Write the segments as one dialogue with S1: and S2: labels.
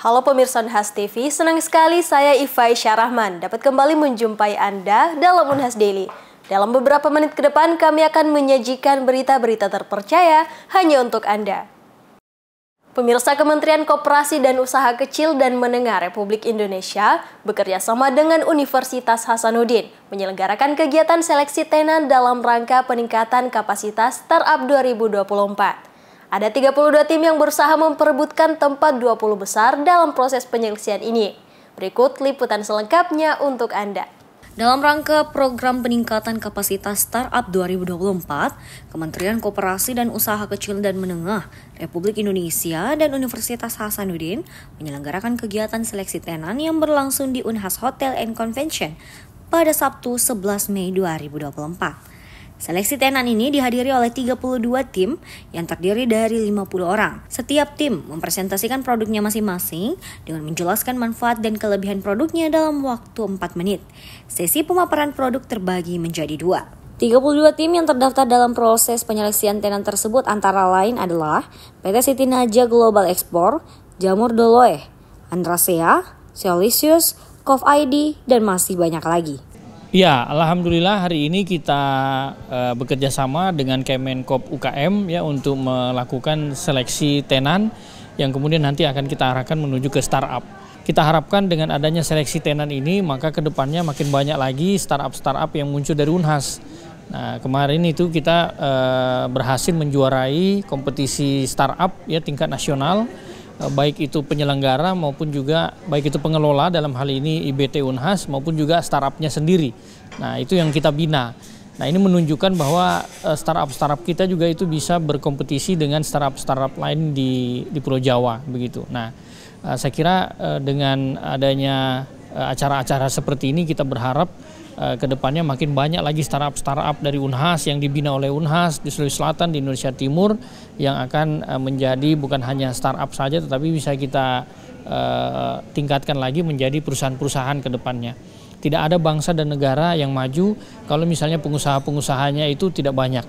S1: Halo pemirsa Unhas TV, senang sekali saya Ifai Syarahman dapat kembali menjumpai Anda dalam Unhas Daily. Dalam beberapa menit ke depan kami akan menyajikan berita-berita terpercaya hanya untuk Anda. Pemirsa Kementerian Koperasi dan Usaha Kecil dan Menengah Republik Indonesia bekerja sama dengan Universitas Hasanuddin menyelenggarakan kegiatan seleksi tenan dalam rangka peningkatan kapasitas startup 2024. Ada 32 tim yang berusaha memperebutkan tempat 20 besar dalam proses penyelesaian ini. Berikut liputan selengkapnya untuk Anda.
S2: Dalam rangka program peningkatan kapasitas startup 2024, Kementerian Kooperasi dan Usaha Kecil dan Menengah Republik Indonesia dan Universitas Hasanuddin menyelenggarakan kegiatan seleksi tenan yang berlangsung di Unhas Hotel and Convention pada Sabtu 11 Mei 2024. Seleksi tenan ini dihadiri oleh 32 tim yang terdiri dari 50 orang. Setiap tim mempresentasikan produknya masing-masing dengan menjelaskan manfaat dan kelebihan produknya dalam waktu 4 menit. Sesi pemaparan produk terbagi menjadi dua. 32 tim yang terdaftar dalam proses penyeleksian tenan tersebut antara lain adalah PT Siti Naja Global Export, Jamur Doloe, Andrasea, Solisius, Cov ID, dan masih banyak lagi.
S3: Ya, alhamdulillah hari ini kita uh, bekerja sama dengan Kemenkop UKM ya untuk melakukan seleksi tenan yang kemudian nanti akan kita arahkan menuju ke startup. Kita harapkan dengan adanya seleksi tenan ini maka kedepannya makin banyak lagi startup-startup yang muncul dari Unhas. Nah, kemarin itu kita uh, berhasil menjuarai kompetisi startup ya tingkat nasional Eh, baik itu penyelenggara maupun juga baik itu pengelola dalam hal ini IBT Unhas maupun juga startupnya sendiri. Nah itu yang kita bina. Nah ini menunjukkan bahwa eh, startup-startup kita juga itu bisa berkompetisi dengan startup-startup lain di, di Pulau Jawa begitu. Nah eh, saya kira dengan adanya acara-acara seperti ini kita berharap Eh, kedepannya makin banyak lagi startup-startup dari Unhas yang dibina oleh Unhas di Sulawesi Selatan, di Indonesia Timur yang akan eh, menjadi bukan hanya startup saja tetapi bisa kita eh, tingkatkan lagi menjadi perusahaan-perusahaan kedepannya. Tidak ada bangsa dan negara yang maju kalau misalnya pengusaha-pengusahanya itu tidak banyak.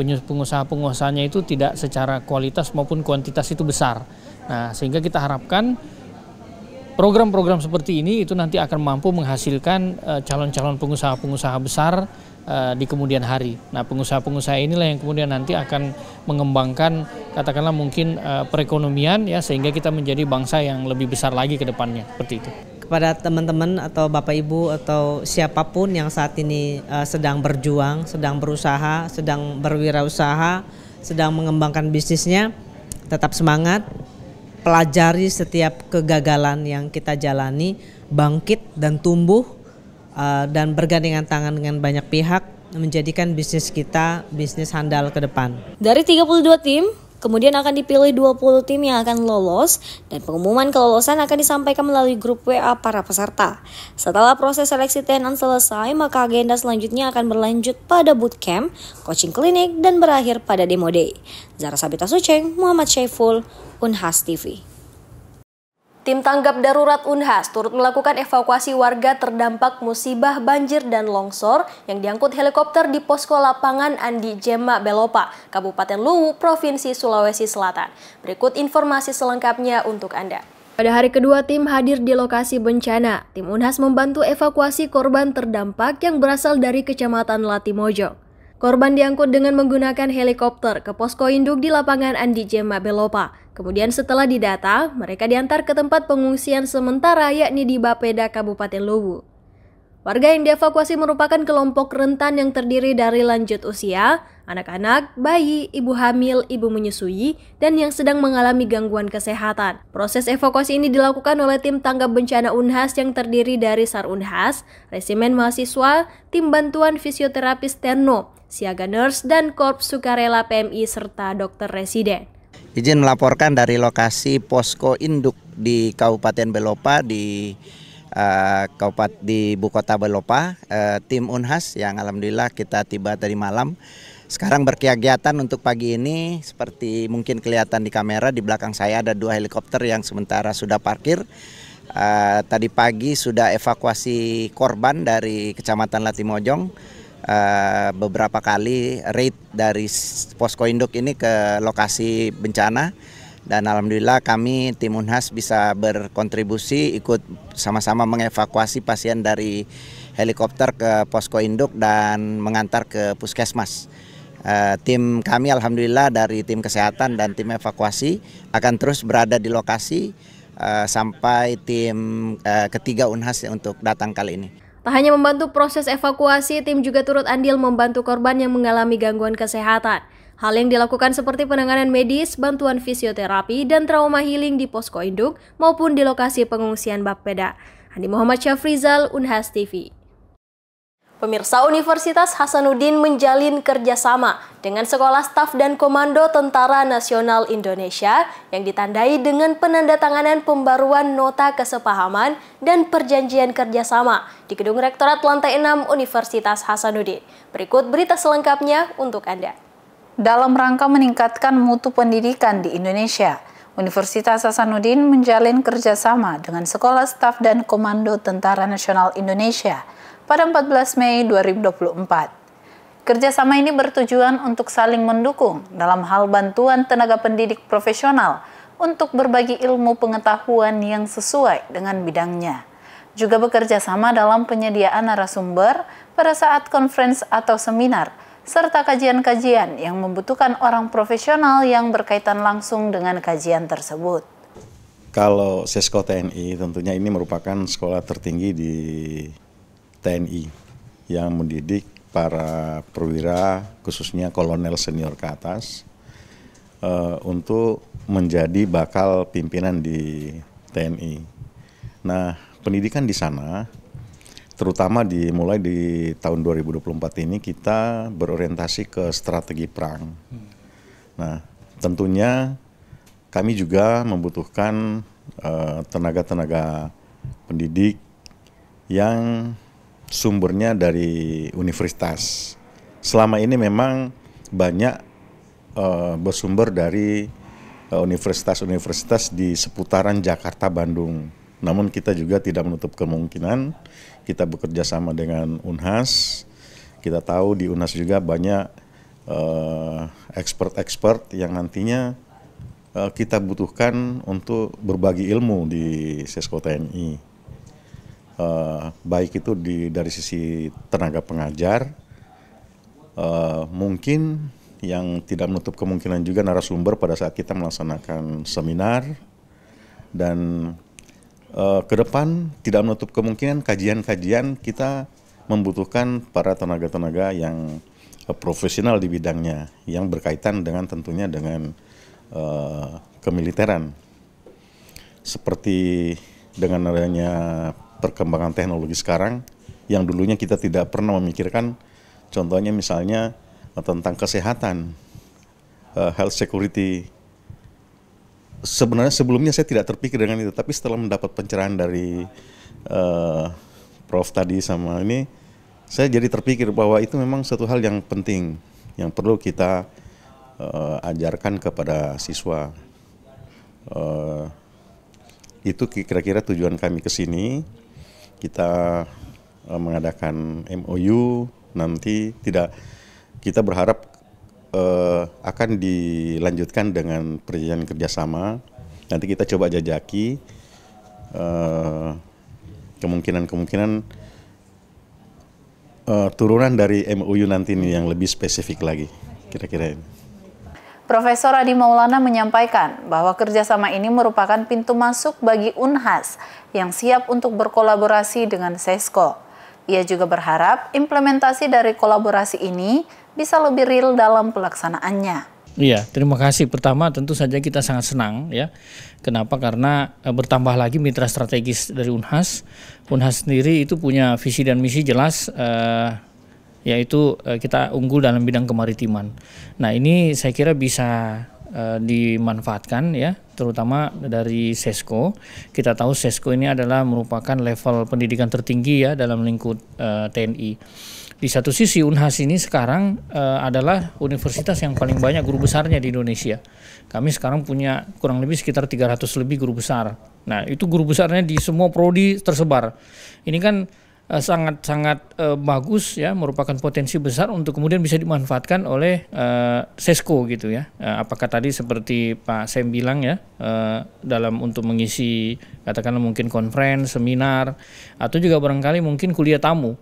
S3: Pengusaha-pengusahanya itu tidak secara kualitas maupun kuantitas itu besar. Nah, sehingga kita harapkan program-program seperti ini itu nanti akan mampu menghasilkan eh, calon-calon pengusaha-pengusaha besar eh, di kemudian hari. Nah, pengusaha-pengusaha inilah yang kemudian nanti akan mengembangkan katakanlah mungkin eh, perekonomian ya sehingga kita menjadi bangsa yang lebih besar lagi ke depannya. Seperti itu.
S4: Kepada teman-teman atau Bapak Ibu atau siapapun yang saat ini sedang berjuang, sedang berusaha, sedang berwirausaha, sedang mengembangkan bisnisnya, tetap semangat, pelajari setiap kegagalan yang kita jalani, bangkit dan tumbuh eh, dan bergandengan tangan dengan banyak pihak menjadikan bisnis kita bisnis handal ke depan.
S2: Dari 32 tim, Kemudian akan dipilih 20 tim yang akan lolos dan pengumuman kelolosan akan disampaikan melalui grup WA para peserta. Setelah proses seleksi tenan selesai, maka agenda selanjutnya akan berlanjut pada bootcamp, coaching klinik, dan berakhir pada demo day. Zara Sabita Suceng, Muhammad Syaiful, Unhas TV.
S1: Tim tanggap darurat Unhas turut melakukan evakuasi warga terdampak musibah banjir dan longsor yang diangkut helikopter di posko lapangan Andi Jema Belopa, Kabupaten Luwu, Provinsi Sulawesi Selatan. Berikut informasi selengkapnya untuk Anda. Pada hari kedua tim hadir di lokasi bencana, tim Unhas membantu evakuasi korban terdampak yang berasal dari Kecamatan Latimojok. Korban diangkut dengan menggunakan helikopter ke posko induk di lapangan Andi Jema Belopa, Kemudian setelah didata, mereka diantar ke tempat pengungsian sementara yakni di Bapeda, Kabupaten Luwu. Warga yang dievakuasi merupakan kelompok rentan yang terdiri dari lanjut usia, anak-anak, bayi, ibu hamil, ibu menyusui, dan yang sedang mengalami gangguan kesehatan. Proses evakuasi ini dilakukan oleh tim tanggap bencana Unhas yang terdiri dari Sar Unhas, Resimen Mahasiswa, Tim Bantuan Fisioterapis Terno, Siaga Nurse, dan Korps Sukarela PMI serta dokter residen.
S4: Izin melaporkan dari lokasi posko induk di Kabupaten Belopa di uh, eh, Kabupaten di Bukota Belopa, uh, tim Unhas yang alhamdulillah kita tiba tadi malam. Sekarang berkegiatan untuk pagi ini seperti mungkin kelihatan di kamera di belakang saya ada dua helikopter yang sementara sudah parkir. Uh, tadi pagi sudah evakuasi korban dari Kecamatan Latimojong uh, beberapa kali raid dari posko induk ini ke lokasi bencana dan alhamdulillah kami tim Unhas bisa berkontribusi ikut sama-sama mengevakuasi pasien dari helikopter ke posko induk dan mengantar ke puskesmas. Uh, tim kami alhamdulillah dari tim kesehatan dan tim evakuasi akan terus berada di lokasi uh, sampai tim uh, ketiga Unhas untuk datang kali ini.
S1: Tak hanya membantu proses evakuasi, tim juga turut andil membantu korban yang mengalami gangguan kesehatan. Hal yang dilakukan seperti penanganan medis, bantuan fisioterapi, dan trauma healing di posko induk maupun di lokasi pengungsian Bapeda. Andi Muhammad Syafrizal, Unhas TV. Pemirsa Universitas Hasanuddin menjalin kerjasama dengan Sekolah Staf dan Komando Tentara Nasional Indonesia yang ditandai dengan penandatanganan pembaruan Nota Kesepahaman dan Perjanjian Kerjasama di Gedung Rektorat Lantai 6 Universitas Hasanuddin. Berikut berita selengkapnya untuk Anda.
S5: Dalam rangka meningkatkan mutu pendidikan di Indonesia, Universitas Hasanuddin menjalin kerjasama dengan Sekolah Staf dan Komando Tentara Nasional Indonesia – pada 14 Mei 2024. Kerjasama ini bertujuan untuk saling mendukung dalam hal bantuan tenaga pendidik profesional untuk berbagi ilmu pengetahuan yang sesuai dengan bidangnya. Juga bekerja sama dalam penyediaan narasumber pada saat konferensi atau seminar, serta kajian-kajian yang membutuhkan orang profesional yang berkaitan langsung dengan kajian tersebut
S6: kalau Sesko TNI tentunya ini merupakan sekolah tertinggi di TNI yang mendidik para perwira khususnya kolonel senior ke atas uh, untuk menjadi bakal pimpinan di TNI. Nah, pendidikan di sana terutama dimulai di tahun 2024 ini kita berorientasi ke strategi perang. Nah, tentunya kami juga membutuhkan eh, tenaga-tenaga uh, tenaga -tenaga pendidik yang sumbernya dari universitas. Selama ini memang banyak uh, bersumber dari eh, universitas-universitas di seputaran Jakarta Bandung. Namun kita juga tidak menutup kemungkinan kita bekerja sama dengan Unhas. Kita tahu di Unhas juga banyak eh, expert-expert uh, yang nantinya uh, kita butuhkan untuk berbagi ilmu di Sesko TNI. Eh, baik itu di, dari sisi tenaga pengajar, uh, mungkin yang tidak menutup kemungkinan juga narasumber pada saat kita melaksanakan seminar dan uh, ke depan tidak menutup kemungkinan kajian-kajian kita membutuhkan para tenaga-tenaga yang uh, profesional di bidangnya yang berkaitan dengan tentunya dengan uh, kemiliteran seperti dengan adanya perkembangan teknologi sekarang yang dulunya kita tidak pernah memikirkan contohnya misalnya eh, tentang kesehatan eh, health security sebenarnya sebelumnya saya tidak terpikir dengan itu tapi setelah mendapat pencerahan dari uh, prof tadi sama ini saya jadi terpikir bahwa itu memang satu hal yang penting yang perlu kita uh, ajarkan kepada siswa uh, itu kira-kira tujuan kami ke sini kita uh, mengadakan MOU nanti tidak kita berharap uh, akan dilanjutkan dengan perjanjian kerjasama. Nanti kita coba jajaki eh, kemungkinan-kemungkinan uh, uh, turunan dari MOU nanti ini yang lebih spesifik lagi, kira-kira ini.
S5: Profesor Adi Maulana menyampaikan bahwa kerjasama ini merupakan pintu masuk bagi Unhas yang siap untuk berkolaborasi dengan SESCO. Ia juga berharap implementasi dari kolaborasi ini bisa lebih real dalam pelaksanaannya.
S3: Iya, terima kasih. Pertama, tentu saja kita sangat senang ya. Kenapa? Karena e, bertambah lagi mitra strategis dari Unhas. Unhas sendiri itu punya visi dan misi jelas. E, yaitu eh, kita unggul dalam bidang kemaritiman. Nah, ini saya kira bisa eh, dimanfaatkan ya, terutama dari Sesko. Kita tahu Sesko ini adalah merupakan level pendidikan tertinggi ya dalam lingkup uh, eh, TNI. Di satu sisi Unhas ini sekarang uh, adalah universitas yang paling banyak guru besarnya di Indonesia. Kami sekarang punya kurang lebih sekitar 300 lebih guru besar. Nah, itu guru besarnya di semua prodi tersebar. Ini kan sangat-sangat eh, uh, eh, uh, bagus ya merupakan potensi besar untuk kemudian bisa dimanfaatkan oleh uh, Sesko gitu ya uh, apakah tadi seperti Pak Sem bilang ya uh, dalam untuk mengisi katakanlah mungkin konferensi seminar atau juga barangkali mungkin kuliah tamu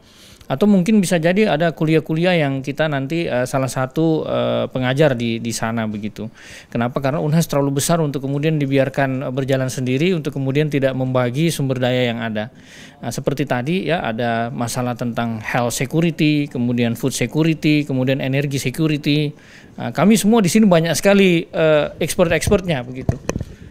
S3: atau mungkin bisa jadi ada kuliah-kuliah yang kita nanti uh, salah satu uh, pengajar di di sana begitu. Kenapa? Karena Unhas terlalu besar untuk kemudian dibiarkan berjalan sendiri untuk kemudian tidak membagi sumber daya yang ada. Nah, seperti tadi ya ada masalah tentang health security, kemudian food security, kemudian energi security. Nah, kami semua di sini banyak sekali uh, expert-expertnya begitu.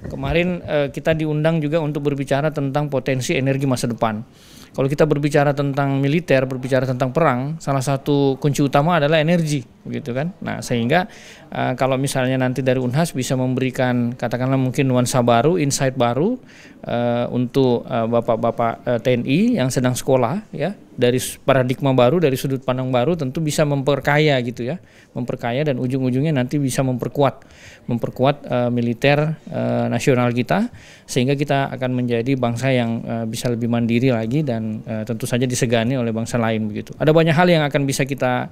S3: Kemarin uh, kita diundang juga untuk berbicara tentang potensi energi masa depan. Kalau kita berbicara tentang militer, berbicara tentang perang, salah satu kunci utama adalah energi begitu kan. Nah, sehingga uh, kalau misalnya nanti dari Unhas bisa memberikan katakanlah mungkin nuansa baru, insight baru uh, untuk bapak eh, bapak-bapak uh, TNI yang sedang sekolah ya, dari paradigma baru, dari sudut pandang baru tentu bisa memperkaya gitu ya. Memperkaya dan ujung-ujungnya nanti bisa memperkuat memperkuat uh, militer uh, nasional kita sehingga kita akan menjadi bangsa yang uh, bisa lebih mandiri lagi dan uh, tentu saja disegani oleh bangsa lain begitu. Ada banyak hal yang akan bisa kita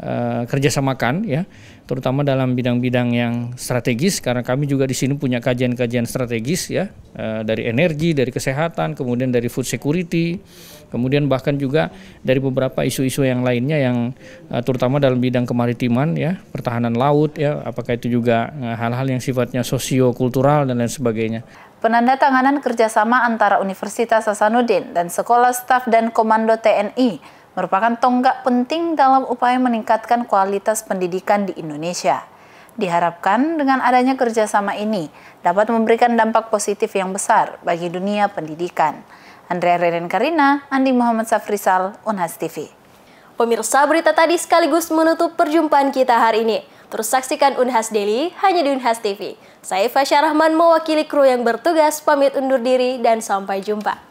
S3: Eh, kerjasamakan ya terutama dalam bidang-bidang yang strategis karena kami juga di sini punya kajian-kajian strategis ya eh, dari energi dari kesehatan kemudian dari food security kemudian bahkan juga dari beberapa isu-isu yang lainnya yang eh, terutama dalam bidang kemaritiman ya pertahanan laut ya apakah itu juga hal-hal yang sifatnya sosio-kultural dan lain sebagainya
S5: penandatanganan kerjasama antara Universitas Hasanuddin dan Sekolah Staf dan Komando TNI merupakan tonggak penting dalam upaya meningkatkan kualitas pendidikan di Indonesia. Diharapkan dengan adanya kerjasama ini dapat memberikan dampak positif yang besar bagi dunia pendidikan. Andrea Reren Karina, Andi Muhammad Safrisal, Unhas TV. Pemirsa berita tadi sekaligus menutup perjumpaan kita hari ini. Terus saksikan Unhas
S1: Daily hanya di Unhas TV. Saya Fasya Rahman mewakili kru yang bertugas pamit undur diri dan sampai jumpa.